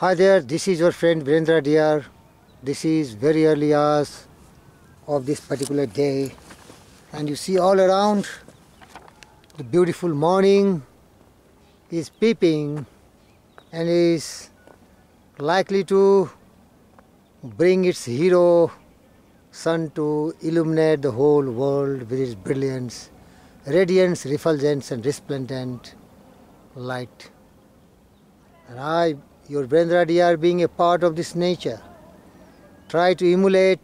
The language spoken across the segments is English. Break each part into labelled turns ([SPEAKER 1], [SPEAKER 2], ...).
[SPEAKER 1] Hi there, this is your friend Virendra dear. This is very early hours of this particular day. And you see all around the beautiful morning is peeping and is likely to bring its hero sun to illuminate the whole world with its brilliance, radiance, refulgence and resplendent light. And I your Brendra deer being a part of this nature. Try to emulate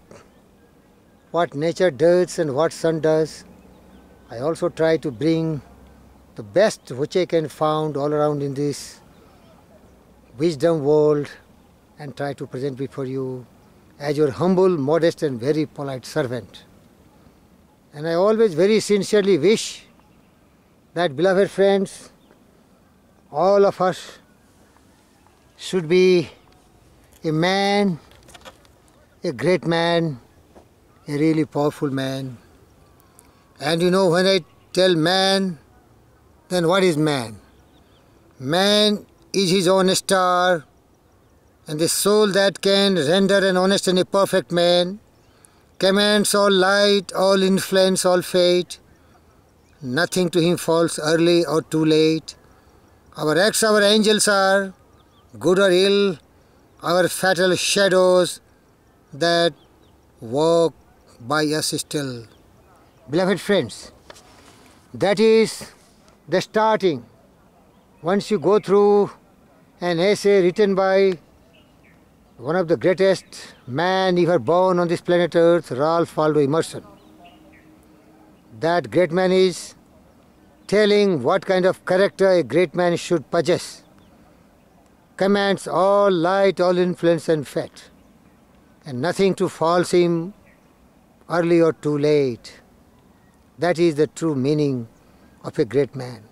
[SPEAKER 1] what nature does and what sun does. I also try to bring the best which I can find all around in this wisdom world and try to present before you as your humble, modest and very polite servant. And I always very sincerely wish that beloved friends, all of us should be a man, a great man, a really powerful man. And you know, when I tell man, then what is man? Man is his own star, and the soul that can render an honest and a perfect man commands all light, all influence, all fate. Nothing to him falls early or too late. Our acts, our angels are, good or ill, our fatal shadows that walk by us still. Beloved friends, that is the starting. Once you go through an essay written by one of the greatest man ever born on this planet Earth, Ralph Waldo Emerson. That great man is telling what kind of character a great man should possess commands all light, all influence and fate, and nothing to false him early or too late. That is the true meaning of a great man.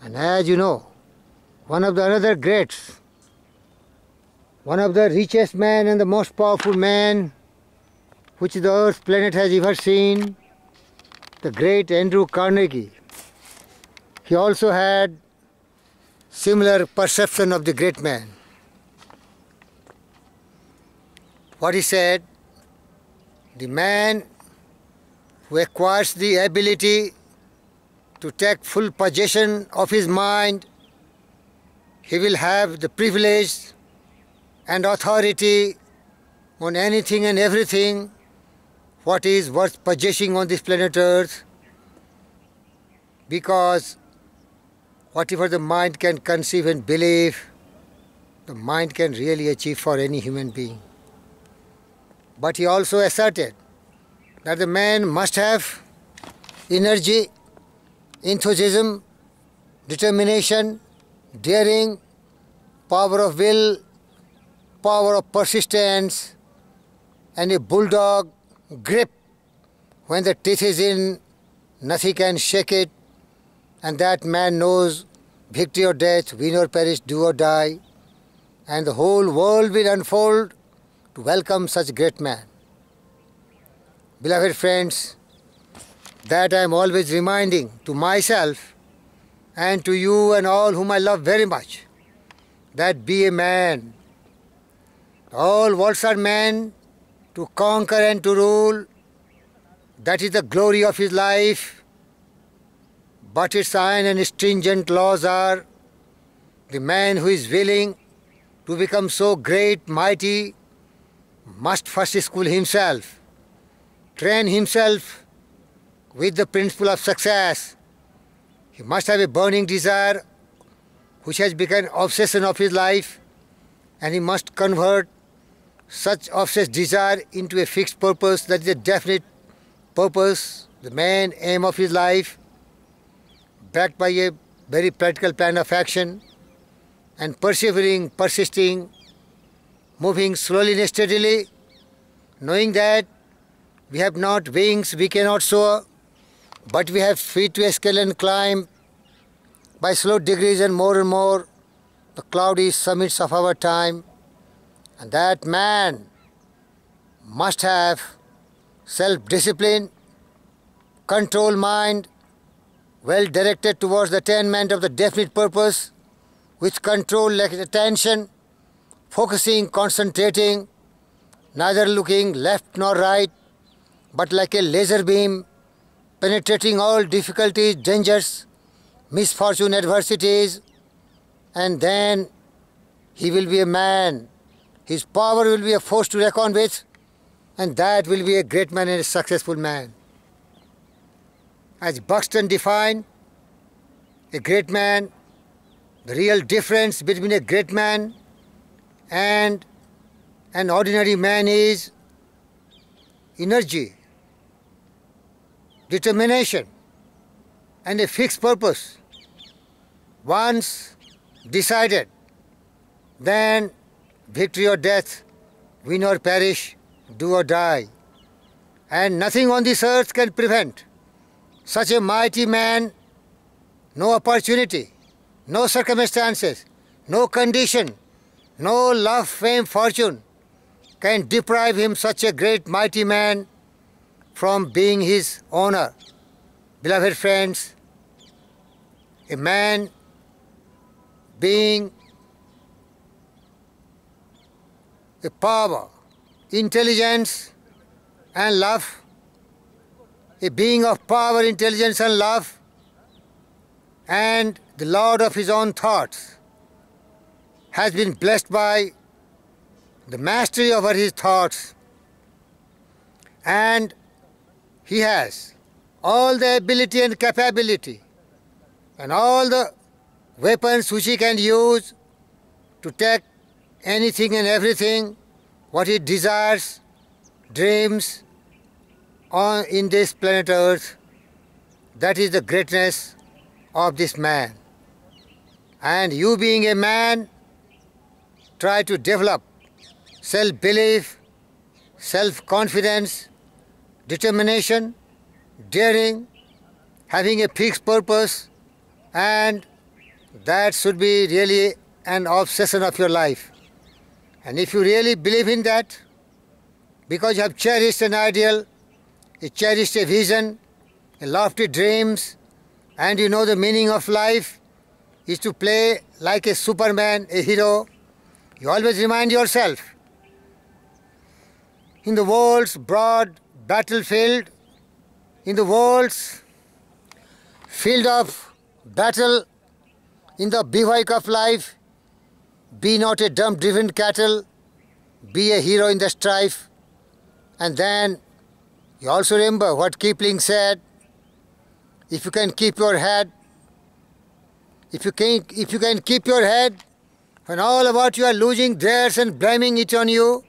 [SPEAKER 1] And as you know, one of the other greats, one of the richest man and the most powerful man which the earth planet has ever seen, the great Andrew Carnegie. He also had similar perception of the great man. What he said, the man who acquires the ability to take full possession of his mind, he will have the privilege and authority on anything and everything what is worth possessing on this planet earth because Whatever the mind can conceive and believe, the mind can really achieve for any human being. But he also asserted that the man must have energy, enthusiasm, determination, daring, power of will, power of persistence, and a bulldog grip. When the teeth is in, nothing can shake it and that man knows victory or death, win or perish, do or die, and the whole world will unfold to welcome such great man. Beloved friends, that I am always reminding to myself and to you and all whom I love very much, that be a man. All worlds are men to conquer and to rule. That is the glory of his life but its iron and stringent laws are the man who is willing to become so great, mighty, must first school himself, train himself with the principle of success. He must have a burning desire which has become obsession of his life and he must convert such obsessed desire into a fixed purpose that is a definite purpose, the main aim of his life backed by a very practical plan of action and persevering, persisting, moving slowly and steadily, knowing that we have not wings, we cannot soar, but we have feet to scale and climb. By slow degrees and more and more, the cloudy summits of our time, and that man must have self-discipline, control mind, well directed towards the attainment of the definite purpose which control like attention, focusing, concentrating, neither looking left nor right, but like a laser beam, penetrating all difficulties, dangers, misfortune, adversities, and then he will be a man. His power will be a force to reckon with, and that will be a great man and a successful man. As Buxton defined, a great man, the real difference between a great man and an ordinary man is energy, determination, and a fixed purpose. Once decided, then victory or death, win or perish, do or die. And nothing on this earth can prevent such a mighty man, no opportunity, no circumstances, no condition, no love, fame, fortune can deprive him, such a great mighty man, from being his owner, Beloved friends, a man being a power, intelligence and love a being of power, intelligence and love, and the Lord of his own thoughts, has been blessed by the mastery over his thoughts and he has all the ability and capability and all the weapons which he can use to take anything and everything what he desires, dreams, on, in this planet Earth. That is the greatness of this man. And you being a man, try to develop self-belief, self-confidence, determination, daring, having a fixed purpose, and that should be really an obsession of your life. And if you really believe in that, because you have cherished an ideal he cherished a vision, a lofty dreams, and you know the meaning of life is to play like a superman, a hero. You always remind yourself. In the world's broad battlefield, in the world's field of battle, in the bivouac of life, be not a dumb driven cattle, be a hero in the strife, and then you also remember what Kipling said, if you can keep your head, if you can, if you can keep your head, when all about you are losing theirs and blaming it on you,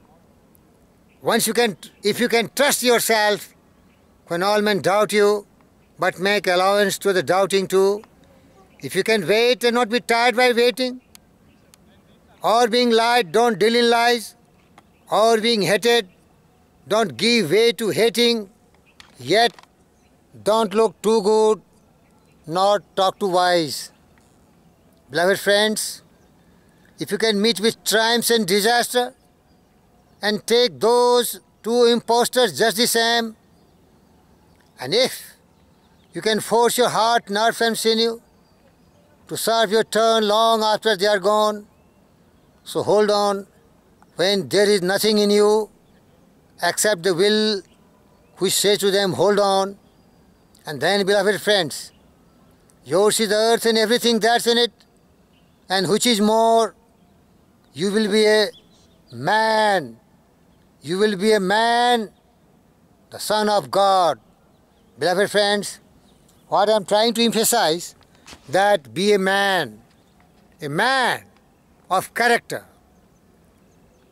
[SPEAKER 1] once you can, if you can trust yourself, when all men doubt you, but make allowance to the doubting too, if you can wait and not be tired by waiting, or being lied, don't deal in lies, or being hated, don't give way to hating, yet don't look too good, nor talk too wise. Beloved friends, if you can meet with triumphs and disaster, and take those two impostors just the same, and if you can force your heart, nerve and sinew to serve your turn long after they are gone, so hold on when there is nothing in you accept the will which says to them, Hold on. And then, beloved friends, yours is the earth and everything that's in it, and which is more, you will be a man. You will be a man, the Son of God. Beloved friends, what I'm trying to emphasize that be a man, a man of character.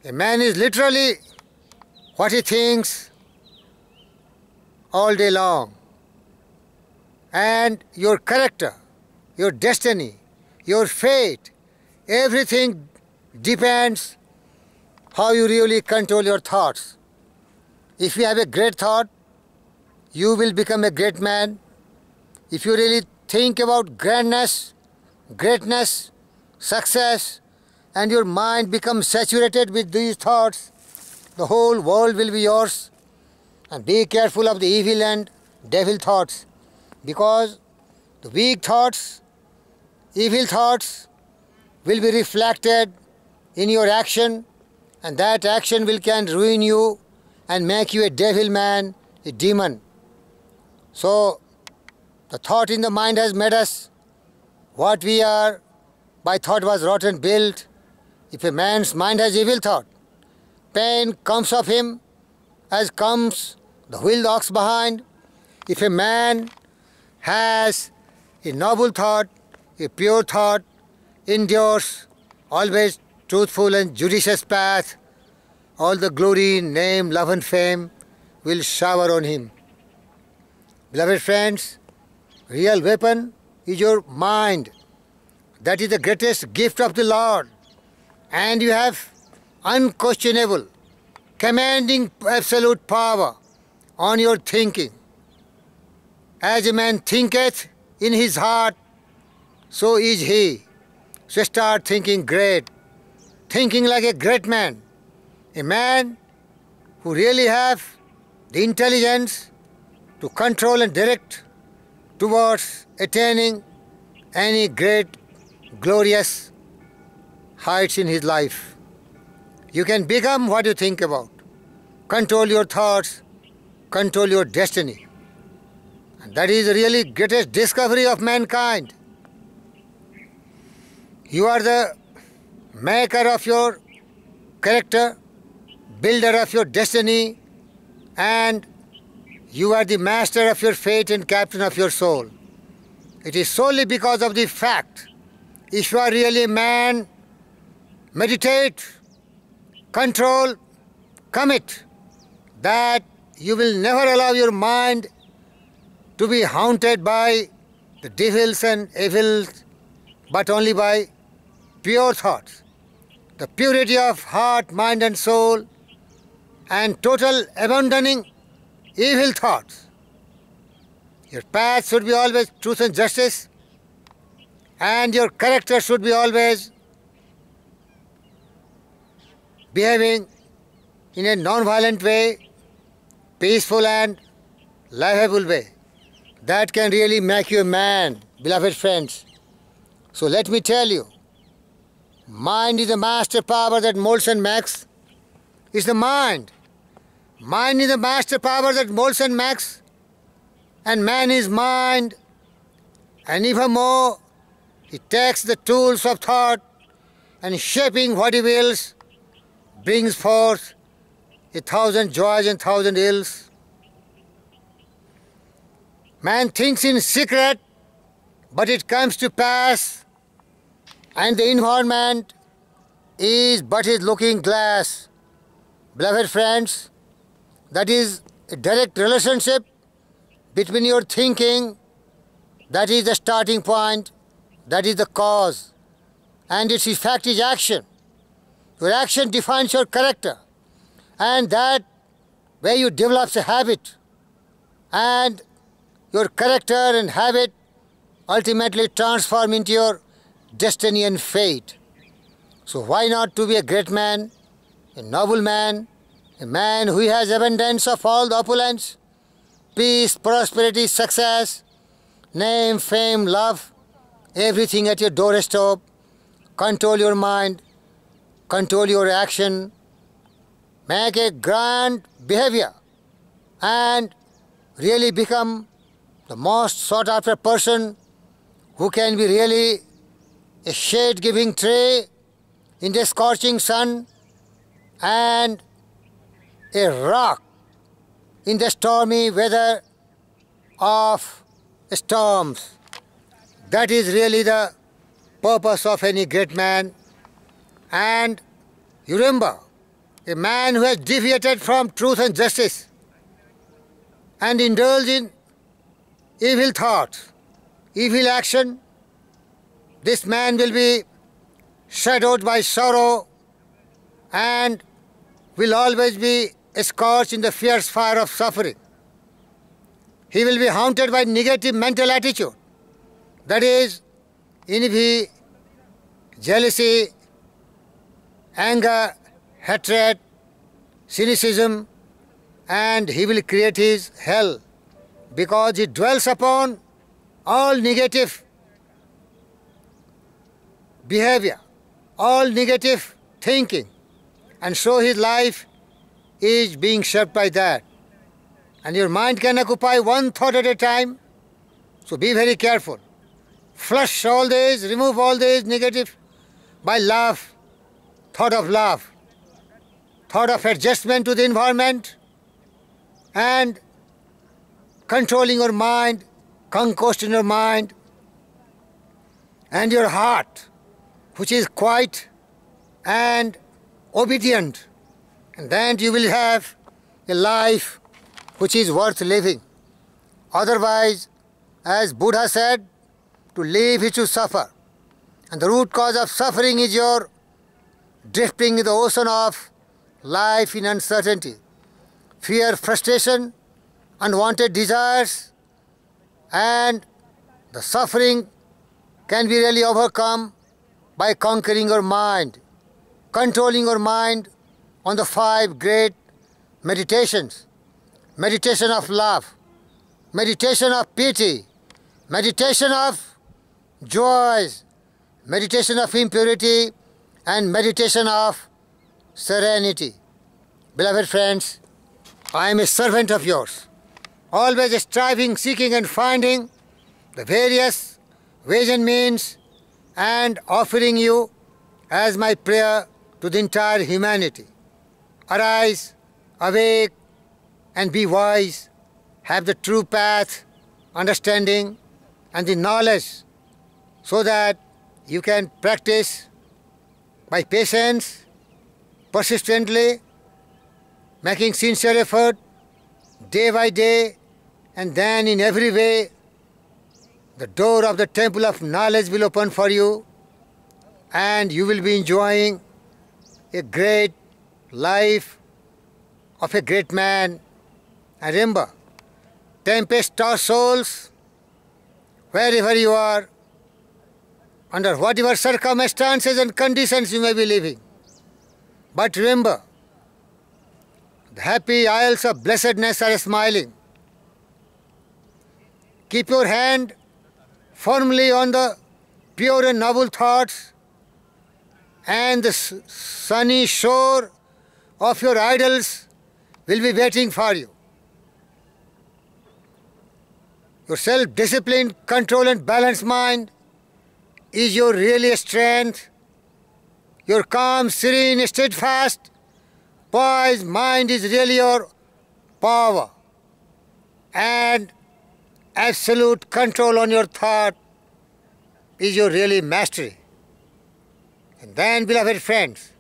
[SPEAKER 1] A man is literally what he thinks all day long. And your character, your destiny, your fate, everything depends how you really control your thoughts. If you have a great thought, you will become a great man. If you really think about grandness, greatness, success, and your mind becomes saturated with these thoughts, the whole world will be yours. And be careful of the evil and devil thoughts because the weak thoughts, evil thoughts will be reflected in your action and that action will can ruin you and make you a devil man, a demon. So the thought in the mind has made us what we are by thought was rotten built. If a man's mind has evil thought, pain comes of him, as comes the wheel ox behind. If a man has a noble thought, a pure thought, endures always truthful and judicious path, all the glory, name, love and fame will shower on him. Beloved friends, real weapon is your mind. That is the greatest gift of the Lord. And you have unquestionable, commanding absolute power on your thinking. As a man thinketh in his heart, so is he. So start thinking great, thinking like a great man, a man who really have the intelligence to control and direct towards attaining any great, glorious heights in his life. You can become what you think about. Control your thoughts, control your destiny. And that is really greatest discovery of mankind. You are the maker of your character, builder of your destiny, and you are the master of your fate and captain of your soul. It is solely because of the fact. If you are really man, meditate control, commit, that you will never allow your mind to be haunted by the devils and evils, but only by pure thoughts. The purity of heart, mind and soul, and total abandoning evil thoughts. Your path should be always truth and justice, and your character should be always behaving in a non-violent way, peaceful and livable way. That can really make you a man, beloved friends. So let me tell you, mind is the master power that molds and makes. It's the mind. Mind is the master power that molds and makes. And man is mind. And even more, he takes the tools of thought and shaping what he wills brings forth a thousand joys and thousand ills. Man thinks in secret, but it comes to pass, and the environment is but his looking glass. Beloved friends, that is a direct relationship between your thinking, that is the starting point, that is the cause, and its effect is action. Your action defines your character. And that where you develops a habit. And your character and habit ultimately transform into your destiny and fate. So why not to be a great man, a noble man, a man who has abundance of all the opulence, peace, prosperity, success, name, fame, love, everything at your doorstep. Control your mind, control your action, make a grand behavior, and really become the most sought after person who can be really a shade giving tree in the scorching sun and a rock in the stormy weather of storms. That is really the purpose of any great man and you remember, a man who has deviated from truth and justice and indulged in evil thought, evil action, this man will be shadowed by sorrow and will always be scorched in the fierce fire of suffering. He will be haunted by negative mental attitude, that is, envy, jealousy, anger, hatred, cynicism, and he will create his hell because he dwells upon all negative behavior, all negative thinking. And so his life is being shaped by that. And your mind can occupy one thought at a time. So be very careful. Flush all these, remove all these negative by love, thought of love, thought of adjustment to the environment, and controlling your mind, conquering in your mind, and your heart, which is quiet and obedient. And then you will have a life which is worth living. Otherwise, as Buddha said, to live is to suffer. And the root cause of suffering is your drifting in the ocean of life in uncertainty, fear, frustration, unwanted desires, and the suffering can be really overcome by conquering your mind, controlling your mind on the five great meditations. Meditation of love, meditation of pity, meditation of joys, meditation of impurity, and meditation of serenity. Beloved friends, I am a servant of yours, always striving, seeking and finding the various ways and means and offering you as my prayer to the entire humanity. Arise, awake and be wise, have the true path, understanding and the knowledge so that you can practice by patience, persistently, making sincere effort day by day, and then in every way, the door of the temple of knowledge will open for you, and you will be enjoying a great life of a great man. And remember, tempest tossed souls wherever you are under whatever circumstances and conditions you may be living. But remember, the happy isles of blessedness are smiling. Keep your hand firmly on the pure and noble thoughts and the sunny shore of your idols will be waiting for you. Your self-disciplined, control and balanced mind is your real strength, your calm, serene, steadfast, poised mind is really your power and absolute control on your thought is your really mastery. And then, beloved friends,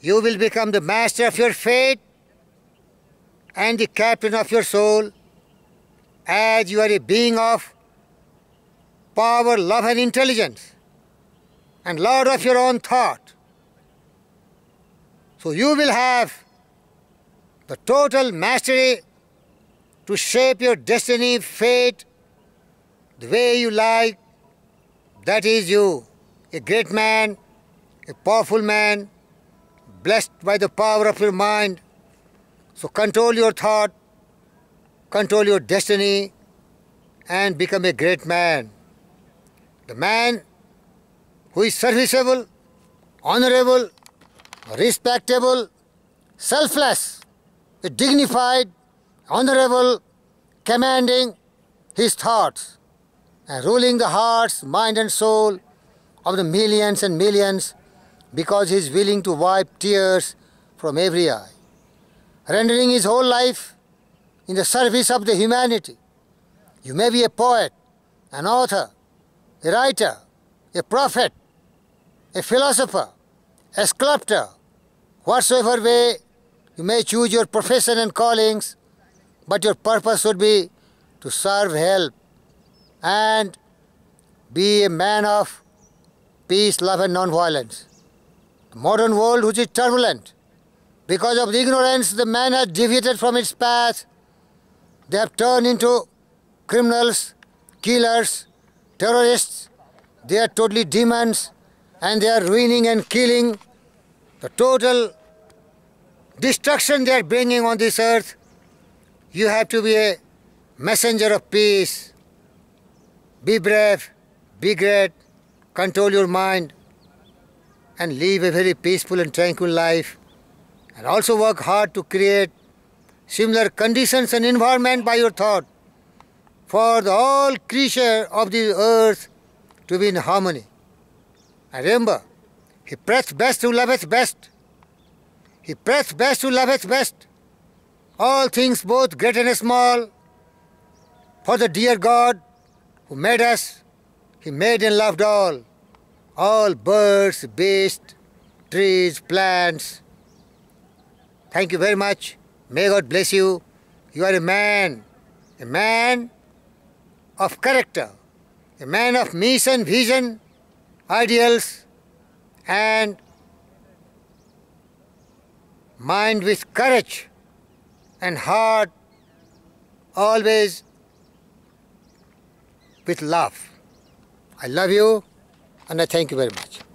[SPEAKER 1] you will become the master of your fate and the captain of your soul as you are a being of power, love and intelligence and lord of your own thought. So you will have the total mastery to shape your destiny, fate, the way you like. That is you, a great man, a powerful man, blessed by the power of your mind. So control your thought, control your destiny, and become a great man the man who is serviceable, honorable, respectable, selfless, dignified, honorable, commanding his thoughts and ruling the hearts, mind and soul of the millions and millions because he is willing to wipe tears from every eye, rendering his whole life in the service of the humanity. You may be a poet, an author, a writer, a prophet, a philosopher, a sculptor, whatsoever way you may choose your profession and callings, but your purpose should be to serve, help, and be a man of peace, love, and non-violence. The modern world, which is turbulent, because of the ignorance, the man has deviated from its path. They have turned into criminals, killers, terrorists, they are totally demons and they are ruining and killing the total destruction they are bringing on this earth. You have to be a messenger of peace. Be brave, be great, control your mind and live a very peaceful and tranquil life and also work hard to create similar conditions and environment by your thought for the all creatures of the earth to be in harmony. And remember, he prays best who loveth best. He prays best who loveth best. All things both great and small. For the dear God who made us, he made and loved all. All birds, beasts, trees, plants. Thank you very much. May God bless you. You are a man. A man of character, a man of mission, vision, ideals, and mind with courage and heart always with love. I love you and I thank you very much.